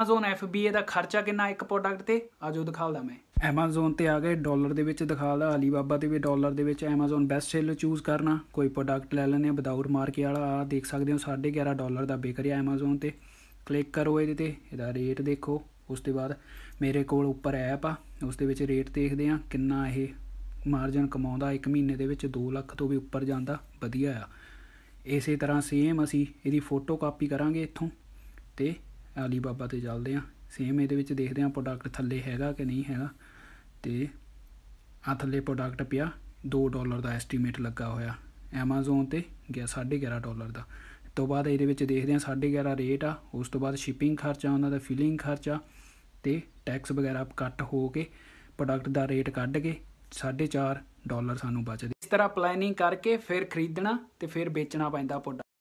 Amazon FBA ਦਾ ਖਰਚਾ ਕਿੰਨਾ ਇੱਕ ਪ੍ਰੋਡਕਟ ਤੇ ਆਜੋ ਦਿਖਾਉਂਦਾ ਮੈਂ Amazon ਤੇ ਆ ਗਏ ਡਾਲਰ ਦੇ ਵਿੱਚ ਦਿਖਾਉਂਦਾ Alibaba ਦੇ ਵੀ ਡਾਲਰ ਦੇ ਵਿੱਚ Amazon ਬੈਸਟ ਸੇਲ ਚੂਜ਼ ਕਰਨਾ ਕੋਈ ਪ੍ਰੋਡਕਟ ਲੈ ਲੈਣੇ ਵਿਦਆਊਟ ਮਾਰਕੇ ਵਾਲਾ ਆ ਦੇਖ ਸਕਦੇ ਹੋ 11.5 ਡਾਲਰ ਦਾ ਬਿਕ ਰਿਹਾ Amazon ਤੇ ਕਲਿੱਕ ਕਰੋ ਇਹਦੇ ਤੇ ਇਹਦਾ ਰੇਟ ਦੇਖੋ ਉਸ ਤੋਂ ਬਾਅਦ ਮੇਰੇ ਕੋਲ ਉੱਪਰ ਐਪ ਆ ਉਸ ਦੇ ਵਿੱਚ ਰੇਟ ਦੇਖਦੇ ਆ ਕਿੰਨਾ ਇਹ ਮਾਰਜਨ ਕਮਾਉਂਦਾ ਇੱਕ ਮਹੀਨੇ ਦੇ ਵਿੱਚ 2 ਲੱਖ ਤੋਂ ਵੀ ਉੱਪਰ ਜਾਂਦਾ ਵਧੀਆ ਆ ਇਸੇ ਤਰ੍ਹਾਂ ਸੇਮ ਅਸੀਂ ਇਹਦੀ ਫੋਟੋ ਕਾਪੀ ਕਰਾਂਗੇ ਇੱਥੋਂ ਤੇ ਅਲੀ ਬਾਬਾ ਤੇ ਚੱਲਦੇ ਆ ਸੇਮ ਇਹਦੇ ਵਿੱਚ ਦੇਖਦੇ ਆ ਪ੍ਰੋਡਕਟ ਥੱਲੇ ਹੈਗਾ ਕਿ ਨਹੀਂ ਹੈਗਾ ਤੇ ਆ ਥੱਲੇ ਪ੍ਰੋਡਕਟ ਪਿਆ 2 ਡਾਲਰ ਦਾ ਐਸਟੀਮੇਟ ਲੱਗਾ ਹੋਇਆ Amazon ਤੇ ਗਿਆ 11.5 ਡਾਲਰ ਦਾ ਤੋਂ ਬਾਅਦ ਇਹਦੇ ਵਿੱਚ ਦੇਖਦੇ ਆ 11.5 ਰੇਟ ਆ ਉਸ ਤੋਂ ਬਾਅਦ ਸ਼ਿਪਿੰਗ ਖਰਚਾ ਉਹਨਾਂ ਦਾ ਫਿਲਿੰਗ ਖਰਚਾ ਤੇ ਟੈਕਸ ਵਗੈਰਾ ਕੱਟ ਹੋ ਕੇ ਪ੍ਰੋਡਕਟ ਦਾ ਰੇਟ ਕੱਢ ਕੇ 4.5 ਡਾਲਰ ਸਾਨੂੰ ਬਚਦੇ ਇਸ ਤਰ੍ਹਾਂ ਪਲੈਨਿੰਗ ਕਰਕੇ ਫਿਰ ਖਰੀਦਣਾ ਤੇ ਫਿਰ ਵੇਚਣਾ ਪੈਂਦਾ ਪ੍ਰੋਡਕਟ